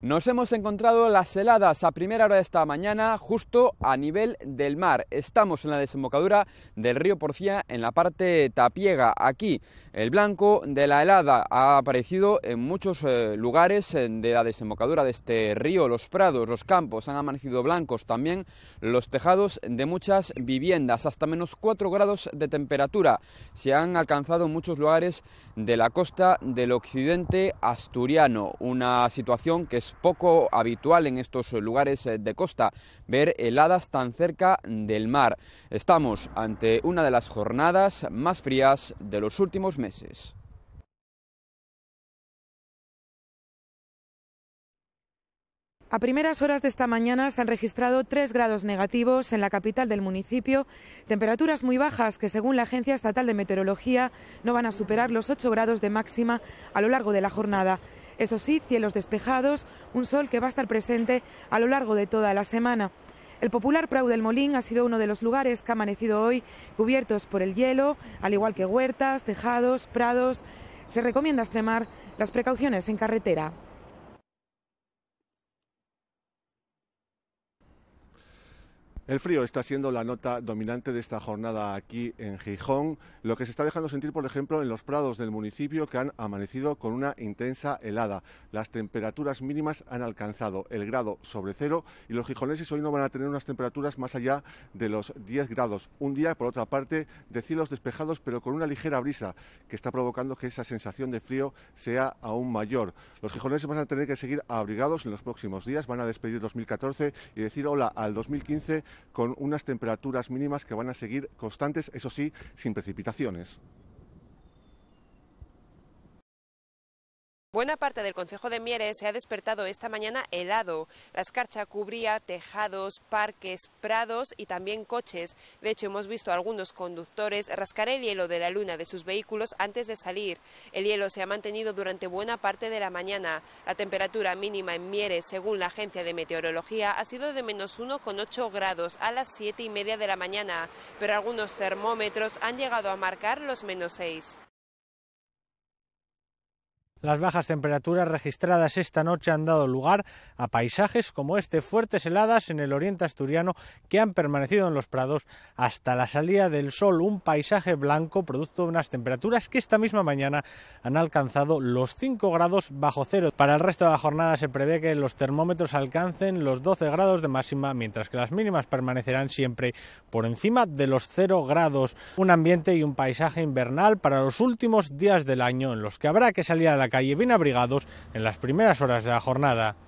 Nos hemos encontrado las heladas a primera hora de esta mañana justo a nivel del mar. Estamos en la desembocadura del río Porcía en la parte tapiega. Aquí el blanco de la helada ha aparecido en muchos eh, lugares eh, de la desembocadura de este río. Los prados, los campos han amanecido blancos. También los tejados de muchas viviendas. Hasta menos 4 grados de temperatura se han alcanzado en muchos lugares de la costa del occidente asturiano. Una situación que es es poco habitual en estos lugares eh, de costa ver heladas tan cerca del mar. Estamos ante una de las jornadas más frías de los últimos meses. A primeras horas de esta mañana se han registrado 3 grados negativos en la capital del municipio, temperaturas muy bajas que, según la Agencia Estatal de Meteorología, no van a superar los 8 grados de máxima a lo largo de la jornada. Eso sí, cielos despejados, un sol que va a estar presente a lo largo de toda la semana. El popular Prau del Molín ha sido uno de los lugares que ha amanecido hoy cubiertos por el hielo, al igual que huertas, tejados, prados. Se recomienda extremar las precauciones en carretera. El frío está siendo la nota dominante de esta jornada aquí en Gijón, lo que se está dejando sentir, por ejemplo, en los prados del municipio que han amanecido con una intensa helada. Las temperaturas mínimas han alcanzado el grado sobre cero y los gijoneses hoy no van a tener unas temperaturas más allá de los 10 grados. Un día, por otra parte, de cielos despejados, pero con una ligera brisa que está provocando que esa sensación de frío sea aún mayor. Los gijoneses van a tener que seguir abrigados en los próximos días, van a despedir 2014 y decir hola al 2015 con unas temperaturas mínimas que van a seguir constantes, eso sí, sin precipitaciones. Buena parte del concejo de Mieres se ha despertado esta mañana helado. La escarcha cubría tejados, parques, prados y también coches. De hecho, hemos visto a algunos conductores rascar el hielo de la luna de sus vehículos antes de salir. El hielo se ha mantenido durante buena parte de la mañana. La temperatura mínima en Mieres, según la agencia de meteorología, ha sido de menos 1,8 grados a las 7 y media de la mañana, pero algunos termómetros han llegado a marcar los menos 6. Las bajas temperaturas registradas esta noche han dado lugar a paisajes como este, fuertes heladas en el oriente asturiano que han permanecido en los prados hasta la salida del sol, un paisaje blanco producto de unas temperaturas que esta misma mañana han alcanzado los 5 grados bajo cero. Para el resto de la jornada se prevé que los termómetros alcancen los 12 grados de máxima, mientras que las mínimas permanecerán siempre por encima de los 0 grados. Un ambiente y un paisaje invernal para los últimos días del año en los que habrá que salir a la calle bien abrigados en las primeras horas de la jornada.